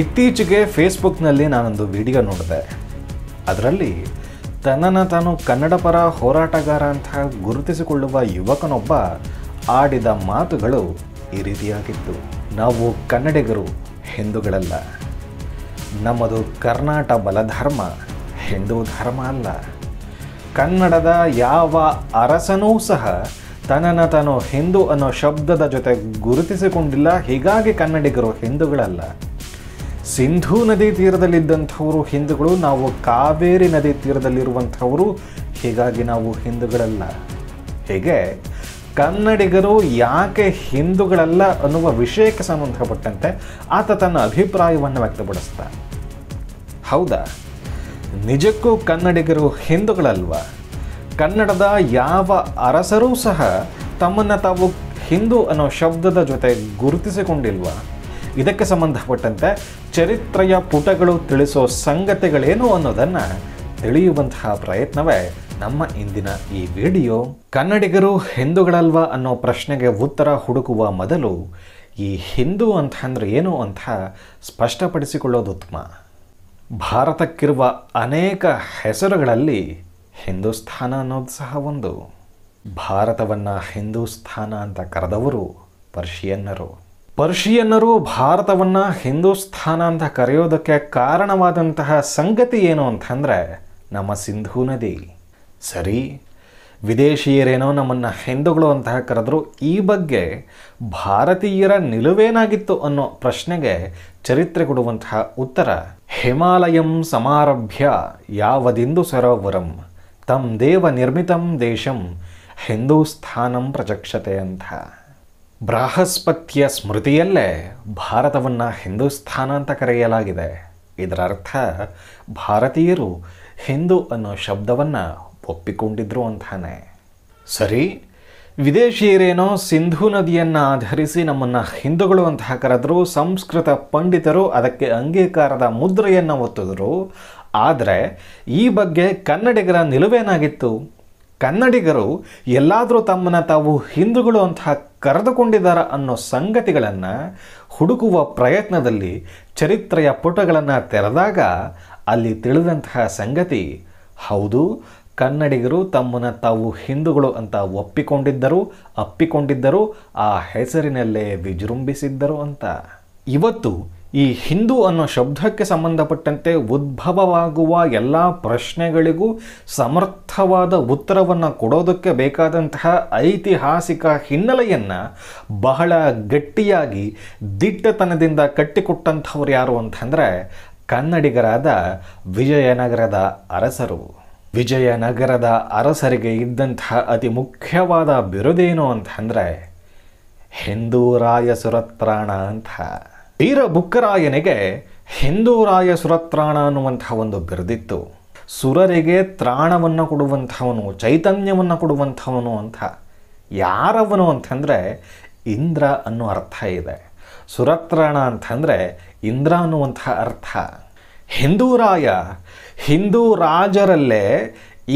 ಇತ್ತೀಚೆಗೆ ಫೇಸ್ಬುಕ್ನಲ್ಲಿ ನಾನೊಂದು ವಿಡಿಯೋ ನೋಡಿದೆ ಅದರಲ್ಲಿ ತನ್ನನ್ನು ತಾನು ಕನ್ನಡ ಪರ ಹೋರಾಟಗಾರ ಅಂತ ಗುರುತಿಸಿಕೊಳ್ಳುವ ಯುವಕನೊಬ್ಬ ಆಡಿದ ಮಾತುಗಳು ಈ ರೀತಿಯಾಗಿತ್ತು ನಾವು ಕನ್ನಡಿಗರು ಹಿಂದೂಗಳಲ್ಲ ನಮ್ಮದು ಕರ್ನಾಟ ಬಲಧರ್ಮ ಹಿಂದೂ ಧರ್ಮ ಅಲ್ಲ ಕನ್ನಡದ ಯಾವ ಅರಸನೂ ಸಹ ತನ್ನನ್ನು ತಾನು ಹಿಂದೂ ಅನ್ನೋ ಶಬ್ದದ ಜೊತೆ ಗುರುತಿಸಿಕೊಂಡಿಲ್ಲ ಹೀಗಾಗಿ ಕನ್ನಡಿಗರು ಹಿಂದೂಗಳಲ್ಲ ಸಿಂಧೂ ನದಿ ತೀರದಲ್ಲಿದ್ದಂಥವರು ಹಿಂದೂಗಳು ನಾವು ಕಾವೇರಿ ನದಿ ತೀರದಲ್ಲಿರುವಂಥವರು ಹೀಗಾಗಿ ನಾವು ಹಿಂದೂಗಳಲ್ಲ ಹೀಗೆ ಕನ್ನಡಿಗರು ಯಾಕೆ ಹಿಂದುಗಳಲ್ಲ ಅನ್ನುವ ವಿಷಯಕ್ಕೆ ಸಂಬಂಧಪಟ್ಟಂತೆ ಆತ ತನ್ನ ಅಭಿಪ್ರಾಯವನ್ನು ವ್ಯಕ್ತಪಡಿಸ್ತ ಹೌದಾ ನಿಜಕ್ಕೂ ಕನ್ನಡಿಗರು ಹಿಂದುಗಳಲ್ವ ಕನ್ನಡದ ಯಾವ ಅರಸರೂ ಸಹ ತಮ್ಮನ್ನು ತಾವು ಹಿಂದೂ ಅನ್ನೋ ಶಬ್ದದ ಜೊತೆ ಗುರುತಿಸಿಕೊಂಡಿಲ್ವ ಇದಕ್ಕೆ ಸಂಬಂಧಪಟ್ಟಂತೆ ಚರಿತ್ರೆಯ ಪುಟಗಳು ತಿಳಿಸೋ ಸಂಗತಿಗಳೇನು ಅನ್ನೋದನ್ನು ತಿಳಿಯುವಂತಹ ಪ್ರಯತ್ನವೇ ನಮ್ಮ ಇಂದಿನ ಈ ವಿಡಿಯೋ ಕನ್ನಡಿಗರು ಹಿಂದೂಗಳಲ್ವಾ ಅನ್ನೋ ಪ್ರಶ್ನೆಗೆ ಉತ್ತರ ಹುಡುಕುವ ಮೊದಲು ಈ ಹಿಂದೂ ಅಂತ ಅಂದರೆ ಏನು ಅಂತ ಸ್ಪಷ್ಟಪಡಿಸಿಕೊಳ್ಳೋದು ಉತ್ತಮ ಭಾರತಕ್ಕಿರುವ ಅನೇಕ ಹೆಸರುಗಳಲ್ಲಿ ಹಿಂದೂಸ್ಥಾನ ಅನ್ನೋದು ಸಹ ಒಂದು ಭಾರತವನ್ನು ಹಿಂದೂಸ್ಥಾನ ಅಂತ ಕರೆದವರು ಪರ್ಷಿಯನ್ನರು ಪರ್ಷಿಯನ್ನರು ಭಾರತವನ್ನು ಹಿಂದೂಸ್ಥಾನ ಅಂತ ಕರೆಯೋದಕ್ಕೆ ಕಾರಣವಾದಂತಹ ಸಂಗತಿ ಏನು ಅಂತಂದರೆ ನಮ್ಮ ಸಿಂಧೂ ನದಿ ಸರಿ ವಿದೇಶಿಯರೇನೋ ನಮ್ಮನ್ನು ಹಿಂದೂಗಳು ಅಂತ ಕರೆದ್ರು ಈ ಬಗ್ಗೆ ಭಾರತೀಯರ ನಿಲುವೇನಾಗಿತ್ತು ಅನ್ನೋ ಪ್ರಶ್ನೆಗೆ ಚರಿತ್ರೆ ಕೊಡುವಂತಹ ಉತ್ತರ ಹಿಮಾಲಯಂ ಸಮಾರಭ್ಯ ಯಾವದಿಂದು ಸರೋವರಂ ತಮ್ಮ ದೇವ ನಿರ್ಮಿತಂ ದೇಶಂ ಹಿಂದೂಸ್ಥಾನಂ ಪ್ರಚಕ್ಷತೆ ಅಂತ ಬೃಹಸ್ಪತಿಯ ಸ್ಮೃತಿಯಲ್ಲೇ ಭಾರತವನ್ನು ಹಿಂದೂಸ್ಥಾನ ಅಂತ ಕರೆಯಲಾಗಿದೆ ಇದರ ಅರ್ಥ ಭಾರತೀಯರು ಹಿಂದೂ ಅನ್ನೋ ಶಬ್ದವನ್ನು ಒಪ್ಪಿಕೊಂಡಿದ್ರು ಅಂತಾನೆ ಸರಿ ವಿದೇಶಿಯರೇನೋ ಸಿಂಧೂ ನದಿಯನ್ನು ಆಧರಿಸಿ ನಮ್ಮನ್ನು ಹಿಂದೂಗಳು ಅಂತ ಕರೆದ್ರು ಸಂಸ್ಕೃತ ಪಂಡಿತರು ಅದಕ್ಕೆ ಅಂಗೀಕಾರದ ಮುದ್ರೆಯನ್ನು ಒತ್ತಿದ್ರು ಆದರೆ ಈ ಬಗ್ಗೆ ಕನ್ನಡಿಗರ ನಿಲುವೇನಾಗಿತ್ತು ಕನ್ನಡಿಗರು ಎಲ್ಲಾದರೂ ತಮ್ಮನ್ನು ತಾವು ಹಿಂದೂಗಳು ಅಂತ ಕರೆದುಕೊಂಡಿದ್ದಾರೆ ಅನ್ನೋ ಸಂಗತಿಗಳನ್ನು ಹುಡುಕುವ ಪ್ರಯತ್ನದಲ್ಲಿ ಚರಿತ್ರೆಯ ಪುಟಗಳನ್ನು ತೆರೆದಾಗ ಅಲ್ಲಿ ತಿಳಿದಂತಹ ಸಂಗತಿ ಹೌದು ಕನ್ನಡಿಗರು ತಮ್ಮನ್ನು ತಾವು ಹಿಂದೂಗಳು ಅಂತ ಒಪ್ಪಿಕೊಂಡಿದ್ದರು ಅಪ್ಪಿಕೊಂಡಿದ್ದರು ಆ ಹೆಸರಿನಲ್ಲೇ ವಿಜೃಂಭಿಸಿದ್ದರು ಅಂತ ಇವತ್ತು ಈ ಹಿಂದೂ ಅನ್ನೋ ಶಬ್ದಕ್ಕೆ ಸಂಬಂಧಪಟ್ಟಂತೆ ಉದ್ಭವವಾಗುವ ಎಲ್ಲ ಪ್ರಶ್ನೆಗಳಿಗೂ ಸಮರ್ಥವಾದ ಉತ್ತರವನ್ನು ಕೊಡೋದಕ್ಕೆ ಬೇಕಾದಂತಹ ಐತಿಹಾಸಿಕ ಹಿನ್ನೆಲೆಯನ್ನು ಬಹಳ ಗಟ್ಟಿಯಾಗಿ ದಿಟ್ಟತನದಿಂದ ಕಟ್ಟಿಕೊಟ್ಟಂಥವ್ರು ಯಾರು ಅಂತಂದರೆ ಕನ್ನಡಿಗರಾದ ವಿಜಯನಗರದ ಅರಸರು ವಿಜಯನಗರದ ಅರಸರಿಗೆ ಇದ್ದಂತಹ ಅತಿ ಮುಖ್ಯವಾದ ಬಿರುದೇನು ಅಂತಂದರೆ ಹಿಂದೂ ರಾಯ ಸುರತ್ರಾಣ ಅಂತ ವೀರಬುಕ್ಕರಾಯನಿಗೆ ಹಿಂದೂರಾಯ ಸುರತ್ರಾಣ ಅನ್ನುವಂಥ ಒಂದು ಬಿರುದಿತ್ತು ಸುರರಿಗೆ ತ್ರಾಣವನ್ನು ಕೊಡುವಂಥವನು ಚೈತನ್ಯವನ್ನು ಕೊಡುವಂಥವನು ಅಂತ ಯಾರವನು ಅಂತಂದರೆ ಇಂದ್ರ ಅನ್ನೋ ಅರ್ಥ ಇದೆ ಸುರತ್ರಾಣ ಅಂತಂದರೆ ಇಂದ್ರ ಅನ್ನುವಂಥ ಅರ್ಥ ಹಿಂದೂರಾಯ ಹಿಂದೂ ರಾಜರಲ್ಲೇ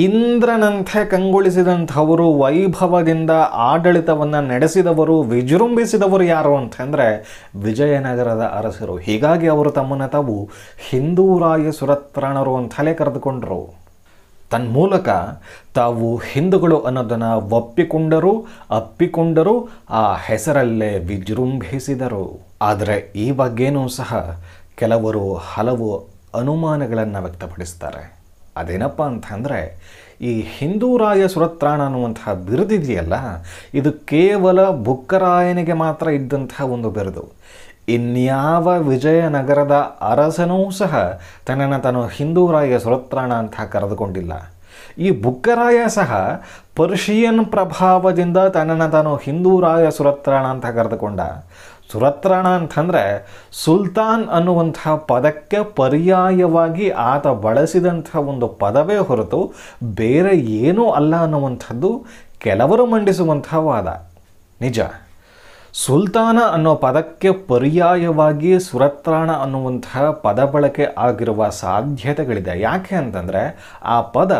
ಇಂದ್ರನಂತೆ ಕಂಗೊಳಿಸಿದಂಥವರು ವೈಭವದಿಂದ ಆಡಳಿತವನ್ನು ನಡೆಸಿದವರು ವಿಜೃಂಭಿಸಿದವರು ಯಾರು ಅಂತಂದರೆ ವಿಜಯನಗರದ ಅರಸರು ಹೀಗಾಗಿ ಅವರು ತಮ್ಮನ್ನು ತಾವು ಹಿಂದೂರಾಯ ಸುರತ್ರಣರು ಅಂತಲೇ ಕರೆದುಕೊಂಡರು ತನ್ಮೂಲಕ ತಾವು ಹಿಂದೂಗಳು ಅನ್ನೋದನ್ನು ಒಪ್ಪಿಕೊಂಡರು ಅಪ್ಪಿಕೊಂಡರು ಆ ಹೆಸರಲ್ಲೇ ವಿಜೃಂಭಿಸಿದರು ಆದರೆ ಈ ಬಗ್ಗೆನೂ ಸಹ ಕೆಲವರು ಹಲವು ಅನುಮಾನಗಳನ್ನು ವ್ಯಕ್ತಪಡಿಸ್ತಾರೆ ಅದೇನಪ್ಪ ಅಂತಂದರೆ ಈ ಹಿಂದೂರಾಯ ಸುರತ್ರಾಣ ಅನ್ನುವಂತಹ ಇದೆಯಲ್ಲ ಇದು ಕೇವಲ ಬುಕ್ಕರಾಯನಿಗೆ ಮಾತ್ರ ಇದ್ದಂತಹ ಒಂದು ಬಿರುದು ಇನ್ಯಾವ ವಿಜಯನಗರದ ಅರಸನೂ ಸಹ ತನ್ನನ್ನು ತಾನು ಹಿಂದೂರಾಯ ಸುರತ್ರಾಣ ಅಂತ ಕರೆದುಕೊಂಡಿಲ್ಲ ಈ ಬುಕ್ಕರಾಯ ಸಹ ಪರ್ಷಿಯನ್ ಪ್ರಭಾವದಿಂದ ತನ್ನನ್ನು ತಾನು ಹಿಂದೂರಾಯ ಸುರತ್ರಾಣ ಅಂತ ಕರೆದುಕೊಂಡ ಸುರತ್ರಾಣ ಅಂತಂದರೆ ಸುಲ್ತಾನ್ ಅನ್ನುವಂಥ ಪದಕ್ಕೆ ಪರ್ಯಾಯವಾಗಿ ಆತ ಬಳಸಿದಂಥ ಒಂದು ಪದವೇ ಹೊರತು ಬೇರೆ ಏನೂ ಅಲ್ಲ ಅನ್ನುವಂಥದ್ದು ಕೆಲವರು ಮಂಡಿಸುವಂಥ ವಾದ ನಿಜ ಸುಲ್ತಾನ ಅನ್ನೋ ಪದಕ್ಕೆ ಪರ್ಯಾಯವಾಗಿ ಸುರತ್ರಾಣ ಅನ್ನುವಂತಹ ಪದ ಬಳಕೆ ಆಗಿರುವ ಸಾಧ್ಯತೆಗಳಿದೆ ಯಾಕೆ ಅಂತಂದರೆ ಆ ಪದ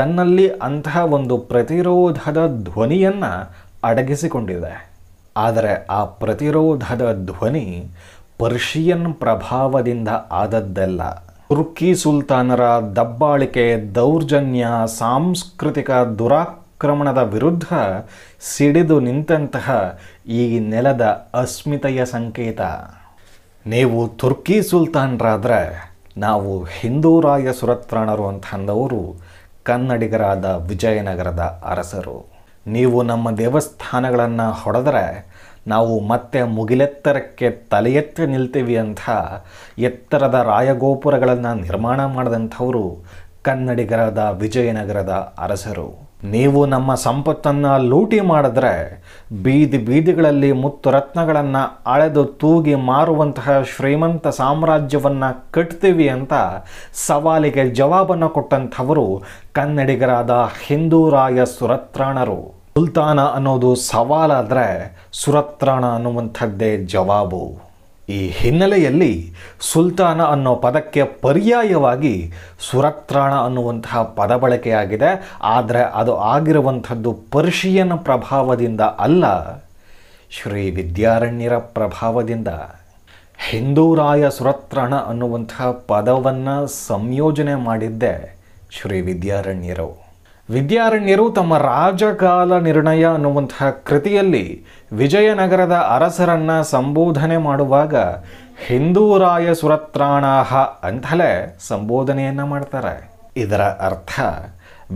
ತನ್ನಲ್ಲಿ ಅಂತಹ ಒಂದು ಪ್ರತಿರೋಧದ ಧ್ವನಿಯನ್ನು ಅಡಗಿಸಿಕೊಂಡಿದೆ ಆದರೆ ಆ ಪ್ರತಿರೋಧದ ಧ್ವನಿ ಪರ್ಷಿಯನ್ ಪ್ರಭಾವದಿಂದ ಆದದ್ದಲ್ಲ ತುರ್ಕಿ ಸುಲ್ತಾನರ ದಬ್ಬಾಳಿಕೆ ದೌರ್ಜನ್ಯ ಸಾಂಸ್ಕೃತಿಕ ದುರಾಕ್ರಮಣದ ವಿರುದ್ಧ ಸಿಡಿದು ನಿಂತಹ ಈ ನೆಲದ ಅಸ್ಮಿತೆಯ ಸಂಕೇತ ನೀವು ತುರ್ಕಿ ಸುಲ್ತಾನರಾದರೆ ನಾವು ಹಿಂದೂರಾಯ ಸುರತ್ರಾಣರು ಅಂತಂದವರು ಕನ್ನಡಿಗರಾದ ವಿಜಯನಗರದ ಅರಸರು ನೀವು ನಮ್ಮ ದೇವಸ್ಥಾನಗಳನ್ನು ಹೊಡೆದರೆ ನಾವು ಮತ್ತೆ ಮುಗಿಲೆತ್ತರಕ್ಕೆ ತಲೆ ಎತ್ತಿ ನಿಲ್ತೀವಿ ಅಂಥ ಎತ್ತರದ ರಾಯಗೋಪುರಗಳನ್ನು ನಿರ್ಮಾಣ ಮಾಡಿದಂಥವರು ಕನ್ನಡಿಗರದ ವಿಜಯನಗರದ ಅರಸರು ನೀವು ನಮ್ಮ ಸಂಪತ್ತನ್ನು ಲೂಟಿ ಮಾಡಿದ್ರೆ ಬೀದಿ ಬೀದಿಗಳಲ್ಲಿ ಮುತ್ತು ರತ್ನಗಳನ್ನು ಅಳೆದು ತೂಗಿ ಮಾರುವಂತಹ ಶ್ರೀಮಂತ ಸಾಮ್ರಾಜ್ಯವನ್ನು ಕಟ್ತೀವಿ ಅಂತ ಸವಾಲಿಗೆ ಜವಾಬನ್ನು ಕೊಟ್ಟಂಥವರು ಕನ್ನಡಿಗರಾದ ಹಿಂದೂರಾಯ ಸುರತ್ರಾಣರು ಸುಲ್ತಾನ ಅನ್ನೋದು ಸವಾಲಾದರೆ ಸುರತ್ರಾಣ ಅನ್ನುವಂಥದ್ದೇ ಜವಾಬು ಈ ಹಿನ್ನೆಲೆಯಲ್ಲಿ ಸುಲ್ತಾನ ಅನ್ನೋ ಪದಕ್ಕೆ ಪರ್ಯಾಯವಾಗಿ ಸುರತ್ರಾಣ ಅನ್ನುವಂತಹ ಪದ ಬಳಕೆಯಾಗಿದೆ ಆದರೆ ಅದು ಆಗಿರುವಂಥದ್ದು ಪರ್ಷಿಯನ್ ಪ್ರಭಾವದಿಂದ ಅಲ್ಲ ಶ್ರೀ ವಿದ್ಯಾರಣ್ಯರ ಪ್ರಭಾವದಿಂದ ಹಿಂದೂರಾಯ ಸುರತ್ರಾಣ ಅನ್ನುವಂತಹ ಪದವನ್ನು ಸಂಯೋಜನೆ ಮಾಡಿದ್ದೆ ಶ್ರೀ ವಿದ್ಯಾರಣ್ಯರು ವಿದ್ಯಾರಣ್ಯರು ತಮ್ಮ ರಾಜಕಾಲ ನಿರ್ಣಯ ಅನ್ನುವಂತಹ ಕೃತಿಯಲ್ಲಿ ವಿಜಯನಗರದ ಅರಸರನ್ನು ಸಂಬೋಧನೆ ಮಾಡುವಾಗ ಹಿಂದೂರಾಯ ಸುರತ್ರಾಣಾಹ ಅಂತಲೇ ಸಂಬೋಧನೆಯನ್ನು ಮಾಡ್ತಾರೆ ಇದರ ಅರ್ಥ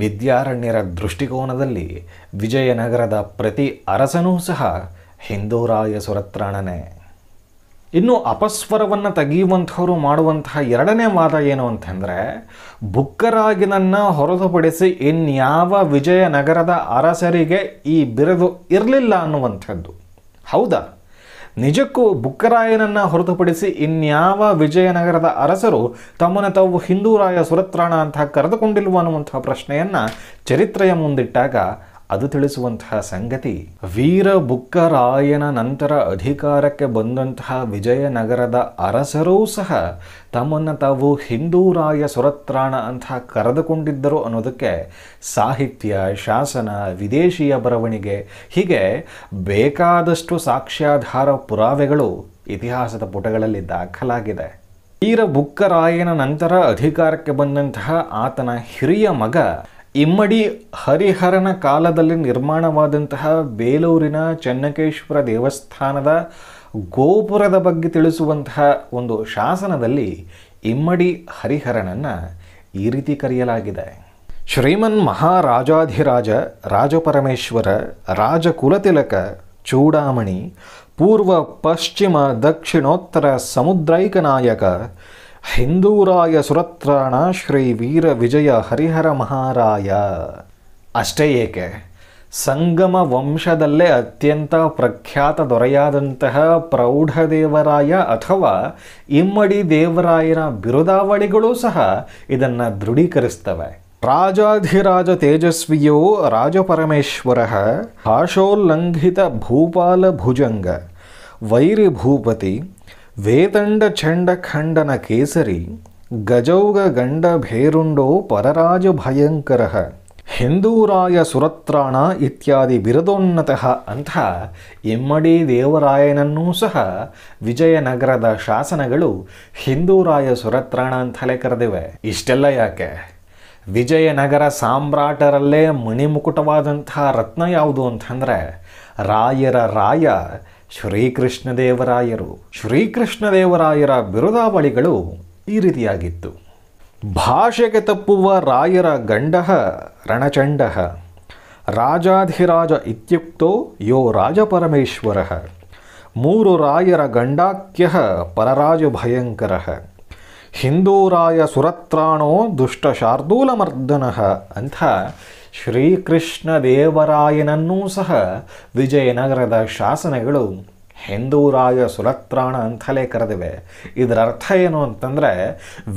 ವಿದ್ಯಾರಣ್ಯರ ದೃಷ್ಟಿಕೋನದಲ್ಲಿ ವಿಜಯನಗರದ ಪ್ರತಿ ಅರಸನೂ ಸಹ ಹಿಂದೂರಾಯ ಸುರತ್ರಾಣನೇ ಇನ್ನು ಅಪಸ್ವರವನ್ನು ತೆಗೆಯುವಂಥವ್ರು ಮಾಡುವಂತಹ ಎರಡನೇ ವಾದ ಏನು ಅಂತಂದರೆ ಬುಕ್ಕರಾಗಿನನ್ನು ಹೊರತುಪಡಿಸಿ ಇನ್ಯಾವ ವಿಜಯನಗರದ ಅರಸರಿಗೆ ಈ ಬಿರುದು ಇರಲಿಲ್ಲ ಅನ್ನುವಂಥದ್ದು ಹೌದಾ ನಿಜಕ್ಕೂ ಬುಕ್ಕರಾಯನನ್ನು ಹೊರತುಪಡಿಸಿ ಇನ್ಯಾವ ವಿಜಯನಗರದ ಅರಸರು ತಮ್ಮನ್ನು ತಾವು ಹಿಂದೂರಾಯ ಸುರತ್ರಾಣ ಅಂತ ಕರೆದುಕೊಂಡಿಲ್ವ ಅನ್ನುವಂಥ ಪ್ರಶ್ನೆಯನ್ನು ಚರಿತ್ರೆಯ ಮುಂದಿಟ್ಟಾಗ ಅದು ತಿಳಿಸುವಂತಹ ಸಂಗತಿ ವೀರ ಬುಕ್ಕರಾಯನ ನಂತರ ಅಧಿಕಾರಕ್ಕೆ ಬಂದಂತಹ ವಿಜಯನಗರದ ಅರಸರೂ ಸಹ ತಮ್ಮನ್ನು ತಾವು ಹಿಂದೂರಾಯ ಸುರತ್ರಾಣ ಅಂತ ಕರೆದುಕೊಂಡಿದ್ದರು ಅನ್ನೋದಕ್ಕೆ ಸಾಹಿತ್ಯ ಶಾಸನ ವಿದೇಶಿಯ ಬರವಣಿಗೆ ಹೀಗೆ ಬೇಕಾದಷ್ಟು ಸಾಕ್ಷ್ಯಾಧಾರ ಪುರಾವೆಗಳು ಇತಿಹಾಸದ ಪುಟಗಳಲ್ಲಿ ದಾಖಲಾಗಿದೆ ವೀರ ಬುಕ್ಕರಾಯನ ನಂತರ ಅಧಿಕಾರಕ್ಕೆ ಬಂದಂತಹ ಆತನ ಹಿರಿಯ ಮಗ ಇಮ್ಮಡಿ ಹರಿಹರನ ಕಾಲದಲ್ಲಿ ನಿರ್ಮಾಣವಾದಂತಹ ಬೇಲೂರಿನ ಚೆನ್ನಕೇಶ್ವರ ದೇವಸ್ಥಾನದ ಗೋಪುರದ ಬಗ್ಗೆ ತಿಳಿಸುವಂತಹ ಒಂದು ಶಾಸನದಲ್ಲಿ ಇಮ್ಮಡಿ ಹರಿಹರನನ್ನು ಈ ರೀತಿ ಕರೆಯಲಾಗಿದೆ ಶ್ರೀಮನ್ ಮಹಾರಾಜಾಧಿರಾಜ ರಾಜಪರಮೇಶ್ವರ ರಾಜಕುಲತಿಲಕ ಚೂಡಾಮಣಿ ಪೂರ್ವ ಪಶ್ಚಿಮ ದಕ್ಷಿಣೋತ್ತರ ಸಮುದ್ರೈಕ ನಾಯಕ ಹಿಂದೂರಾಯ ಸುರತ್ರಾಣ ಶ್ರೀ ವೀರ ವಿಜಯ ಹರಿಹರ ಮಹಾರಾಯ ಅಷ್ಟೇ ಏಕೆ ಸಂಗಮ ವಂಶದಲ್ಲೇ ಅತ್ಯಂತ ಪ್ರಖ್ಯಾತ ದೊರೆಯಾದಂತಹ ಪ್ರೌಢದೇವರಾಯ ಅಥವಾ ಇಮ್ಮಡಿ ದೇವರಾಯನ ಬಿರುದಾವಳಿಗಳು ಸಹ ಇದನ್ನು ದೃಢೀಕರಿಸ್ತವೆ ರಾಜಾಧಿರಾಜ ತೇಜಸ್ವಿಯೋ ರಾಜಪರಮೇಶ್ವರ ಭಾಷೋಲ್ಲಂಘಿತ ಭೂಪಾಲ ಭುಜಂಗ ಭೂಪತಿ ವೇದಂಡ ಚಂಡ ಖಂಡನ ಕೇಸರಿ ಗಜೌಗ ಗಂಡ ಭೇರುಂಡೋ ಪರರಾಜ ಭಯಂಕರ ಹಿಂದೂರಾಯ ಸುರತ್ರಾಣ ಇತ್ಯಾದಿ ಬಿರದೋನ್ನತ ಅಂತಹ ಇಮ್ಮಡಿ ದೇವರಾಯನನ್ನೂ ಸಹ ವಿಜಯನಗರದ ಶಾಸನಗಳು ಹಿಂದೂರಾಯ ಸುರತ್ರಾಣ ಅಂತಲೇ ಕರೆದಿವೆ ಇಷ್ಟೆಲ್ಲ ಯಾಕೆ ವಿಜಯನಗರ ಸಾಮ್ರಾಟರಲ್ಲೇ ಮಣಿಮುಕುಟವಾದಂಥ ರತ್ನ ಯಾವುದು ಅಂತಂದರೆ ರಾಯರ ರಾಯ ಶ್ರೀಕೃಷ್ಣದೇವರಾಯರು ಶ್ರೀಕೃಷ್ಣದೇವರಾಯರ ಬಿರುದಾವಳಿಗಳು ಈ ರೀತಿಯಾಗಿತ್ತು ಭಾಷೆಗೆ ತಪ್ಪುವ ರಾಯರ ಗಂಡ ರಣಚಂಡ ರಾಜಾಧಿರಾಜ ಇತ್ಯುಕ್ತೋ ಯೋ ರಾಜಪರಮೇಶ್ವರ ಮೂರು ರಾಯರ ಗಂಡಾಖ್ಯ ಪರರಾಜ ಭಯಂಕರ ಹಿಂದೂರಾಯ ಸುರತ್ರಾಣೋ ದುಷ್ಟ ಶಾರ್ದೂಲಮರ್ದನಃ ಅಂತ ಶ್ರೀಕೃಷ್ಣ ದೇವರಾಯನನ್ನೂ ಸಹ ವಿಜಯನಗರದ ಶಾಸನಗಳು ಹಿಂದೂರಾಯ ಸುಲತ್ರಾಣ ಅಂತಲೇ ಕರೆದಿವೆ ಇದರ ಅರ್ಥ ಏನು ಅಂತಂದರೆ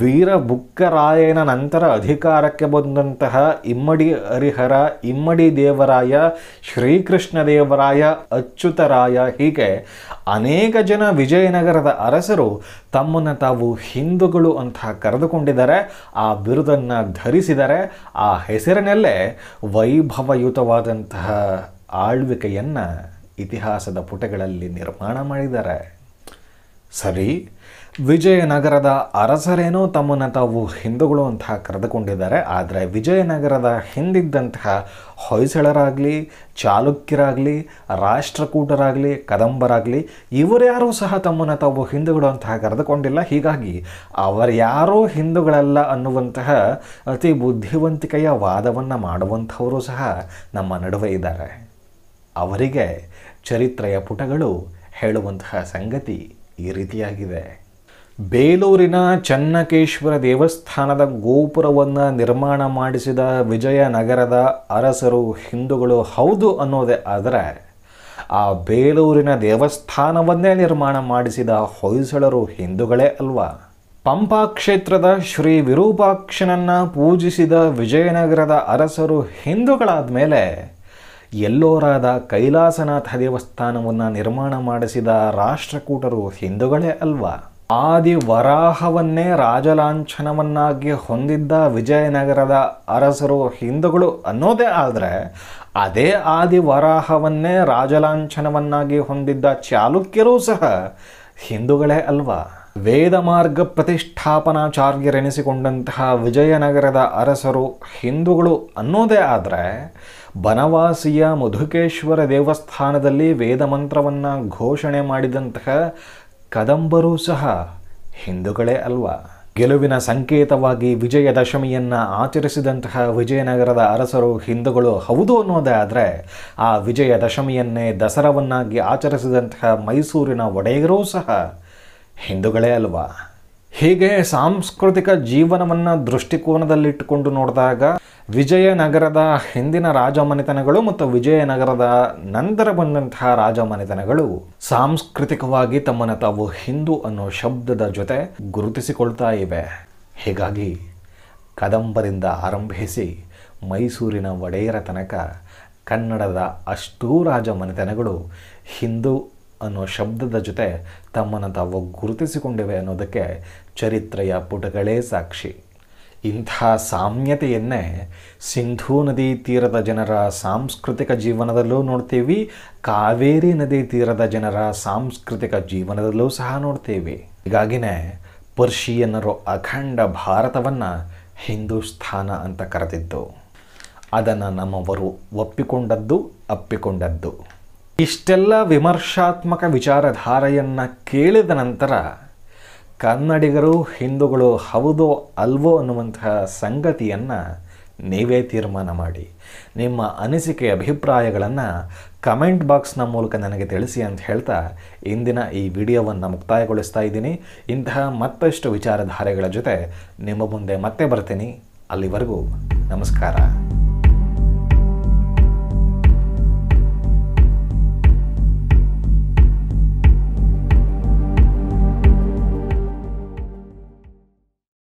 ವೀರಬುಕ್ಕರಾಯನ ನಂತರ ಅಧಿಕಾರಕ್ಕೆ ಬಂದಂತಹ ಇಮ್ಮಡಿ ಹರಿಹರ ಇಮ್ಮಡಿ ದೇವರಾಯ ಶ್ರೀಕೃಷ್ಣ ದೇವರಾಯ ಅಚ್ಯುತರಾಯ ಹೀಗೆ ಅನೇಕ ಜನ ವಿಜಯನಗರದ ಅರಸರು ತಮ್ಮನ್ನು ತಾವು ಹಿಂದೂಗಳು ಅಂತ ಕರೆದುಕೊಂಡಿದ್ದಾರೆ ಆ ಬಿರುದನ್ನು ಧರಿಸಿದರೆ ಆ ಹೆಸರಿನಲ್ಲೇ ವೈಭವಯುತವಾದಂತಹ ಆಳ್ವಿಕೆಯನ್ನು ಇತಿಹಾಸದ ಪುಟಗಳಲ್ಲಿ ನಿರ್ಮಾಣ ಮಾಡಿದ್ದಾರೆ ಸರಿ ವಿಜಯನಗರದ ಅರಸರೇನೋ ತಮ್ಮನ್ನು ತಾವು ಹಿಂದೂಗಳು ಅಂತ ಕರೆದುಕೊಂಡಿದ್ದಾರೆ ಆದರೆ ವಿಜಯನಗರದ ಹಿಂದಿದ್ದಂತಹ ಹೊಯ್ಸಳರಾಗಲಿ ಚಾಲುಕ್ಯರಾಗಲಿ ರಾಷ್ಟ್ರಕೂಟರಾಗಲಿ ಕದಂಬರಾಗಲಿ ಇವರ್ಯಾರೂ ಸಹ ತಮ್ಮನ್ನು ತಾವು ಹಿಂದೂಗಳು ಅಂತ ಕರೆದುಕೊಂಡಿಲ್ಲ ಹೀಗಾಗಿ ಅವರ್ಯಾರೂ ಹಿಂದೂಗಳಲ್ಲ ಅನ್ನುವಂತಹ ಅತಿ ಬುದ್ಧಿವಂತಿಕೆಯ ವಾದವನ್ನು ಮಾಡುವಂಥವರು ಸಹ ನಮ್ಮ ನಡುವೆ ಇದ್ದಾರೆ ಅವರಿಗೆ ಚರಿತ್ರೆಯ ಪುಟಗಳು ಹೇಳುವಂತಹ ಸಂಗತಿ ಈ ರೀತಿಯಾಗಿದೆ ಬೇಲೂರಿನ ಚನ್ನಕೇಶ್ವರ ದೇವಸ್ಥಾನದ ಗೋಪುರವನ್ನು ನಿರ್ಮಾಣ ಮಾಡಿಸಿದ ವಿಜಯನಗರದ ಅರಸರು ಹಿಂದೂಗಳು ಹೌದು ಅನ್ನೋದೇ ಆದರೆ ಆ ಬೇಲೂರಿನ ದೇವಸ್ಥಾನವನ್ನೇ ನಿರ್ಮಾಣ ಮಾಡಿಸಿದ ಹೊಯ್ಸಳರು ಹಿಂದೂಗಳೇ ಅಲ್ವಾ ಪಂಪಾ ಕ್ಷೇತ್ರದ ಶ್ರೀ ವಿರೂಪಾಕ್ಷನನ್ನು ಪೂಜಿಸಿದ ವಿಜಯನಗರದ ಅರಸರು ಹಿಂದೂಗಳಾದ ಮೇಲೆ ಎಲ್ಲೋರಾದ ಕೈಲಾಸನಾಥ ದೇವಸ್ಥಾನವನ್ನು ನಿರ್ಮಾಣ ಮಾಡಿಸಿದ ರಾಷ್ಟ್ರಕೂಟರು ಹಿಂದುಗಳೇ ಅಲ್ವಾ ಆದಿ ವರಾಹವನ್ನೇ ರಾಜಲಾಂಛನವನ್ನಾಗಿ ಹೊಂದಿದ್ದ ವಿಜಯನಗರದ ಅರಸರು ಹಿಂದುಗಳು ಅನ್ನೋದೇ ಆದರೆ ಅದೇ ಆದಿ ವರಾಹವನ್ನೇ ರಾಜಲಾಂಛನವನ್ನಾಗಿ ಹೊಂದಿದ್ದ ಚಾಲುಕ್ಯರು ಸಹ ಹಿಂದುಗಳೇ ಅಲ್ವಾ ವೇದ ಮಾರ್ಗ ಪ್ರತಿಷ್ಠಾಪನಾಚಾರ್ಯರೆನಿಸಿಕೊಂಡಂತಹ ವಿಜಯನಗರದ ಅರಸರು ಹಿಂದುಗಳು ಅನ್ನೋದೇ ಆದರೆ ಬನವಾಸಿಯ ಮಧುಕೇಶ್ವರ ದೇವಸ್ಥಾನದಲ್ಲಿ ವೇದ ಮಂತ್ರವನ್ನು ಘೋಷಣೆ ಮಾಡಿದಂತಹ ಕದಂಬರೂ ಸಹ ಹಿಂದುಗಳೇ ಅಲ್ವಾ ಗೆಲುವಿನ ಸಂಕೇತವಾಗಿ ವಿಜಯದಶಮಿಯನ್ನು ಆಚರಿಸಿದಂತಹ ವಿಜಯನಗರದ ಅರಸರು ಹಿಂದುಗಳು ಹೌದು ಅನ್ನೋದಾದರೆ ಆ ವಿಜಯದಶಮಿಯನ್ನೇ ದಸರವನ್ನಾಗಿ ಆಚರಿಸಿದಂತಹ ಮೈಸೂರಿನ ಒಡೆಯರೂ ಸಹ ಹಿಂದುಗಳೇ ಅಲ್ವಾ ಹೀಗೆ ಸಾಂಸ್ಕೃತಿಕ ಜೀವನವನ್ನು ದೃಷ್ಟಿಕೋನದಲ್ಲಿಟ್ಟುಕೊಂಡು ನೋಡಿದಾಗ ವಿಜಯನಗರದ ಹಿಂದಿನ ರಾಜಮನೆತನಗಳು ಮತ್ತು ವಿಜಯನಗರದ ನಂತರ ಬಂದಂತಹ ರಾಜಮನೆತನಗಳು ಸಾಂಸ್ಕೃತಿಕವಾಗಿ ತಮ್ಮನ್ನು ತಾವು ಹಿಂದೂ ಅನ್ನೋ ಶಬ್ದದ ಜೊತೆ ಗುರುತಿಸಿಕೊಳ್ತಾ ಇವೆ ಹೀಗಾಗಿ ಕದಂಬರಿಂದ ಆರಂಭಿಸಿ ಮೈಸೂರಿನ ಒಡೆಯರ ತನಕ ಕನ್ನಡದ ಅಷ್ಟೂ ರಾಜಮನೆತನಗಳು ಹಿಂದೂ ಅನ್ನೋ ಶಬ್ದದ ಜೊತೆ ತಮ್ಮನ್ನು ತಾವು ಗುರುತಿಸಿಕೊಂಡಿವೆ ಅನ್ನೋದಕ್ಕೆ ಚರಿತ್ರೆಯ ಪುಟಗಳೇ ಸಾಕ್ಷಿ ಇಂಥ ಸಾಮ್ಯತೆಯನ್ನೇ ಸಿಂಧೂ ನದಿ ತೀರದ ಜನರ ಸಾಂಸ್ಕೃತಿಕ ಜೀವನದಲ್ಲೂ ನೋಡ್ತೀವಿ ಕಾವೇರಿ ನದಿ ತೀರದ ಜನರ ಸಾಂಸ್ಕೃತಿಕ ಜೀವನದಲ್ಲೂ ಸಹ ನೋಡ್ತೀವಿ ಹೀಗಾಗಿನೇ ಪರ್ಷಿಯನ್ನರು ಅಖಂಡ ಭಾರತವನ್ನು ಹಿಂದೂಸ್ಥಾನ ಅಂತ ಕರೆದಿದ್ದು ಅದನ್ನು ನಮ್ಮವರು ಒಪ್ಪಿಕೊಂಡದ್ದು ಅಪ್ಪಿಕೊಂಡದ್ದು ಇಷ್ಟೆಲ್ಲ ವಿಮರ್ಶಾತ್ಮಕ ವಿಚಾರಧಾರೆಯನ್ನು ಕೇಳಿದ ನಂತರ ಕನ್ನಡಿಗರು ಹಿಂದೂಗಳು ಹೌದೋ ಅಲ್ವೋ ಅನ್ನುವಂತಹ ಸಂಗತಿಯನ್ನು ನೀವೇ ತೀರ್ಮಾನ ಮಾಡಿ ನಿಮ್ಮ ಅನಿಸಿಕೆ ಅಭಿಪ್ರಾಯಗಳನ್ನು ಕಮೆಂಟ್ ಬಾಕ್ಸ್ನ ಮೂಲಕ ನನಗೆ ತಿಳಿಸಿ ಅಂತ ಹೇಳ್ತಾ ಇಂದಿನ ಈ ವಿಡಿಯೋವನ್ನು ಮುಕ್ತಾಯಗೊಳಿಸ್ತಾ ಇದ್ದೀನಿ ಇಂತಹ ಮತ್ತಷ್ಟು ವಿಚಾರಧಾರೆಗಳ ಜೊತೆ ನಿಮ್ಮ ಮುಂದೆ ಮತ್ತೆ ಬರ್ತೀನಿ ಅಲ್ಲಿವರೆಗೂ ನಮಸ್ಕಾರ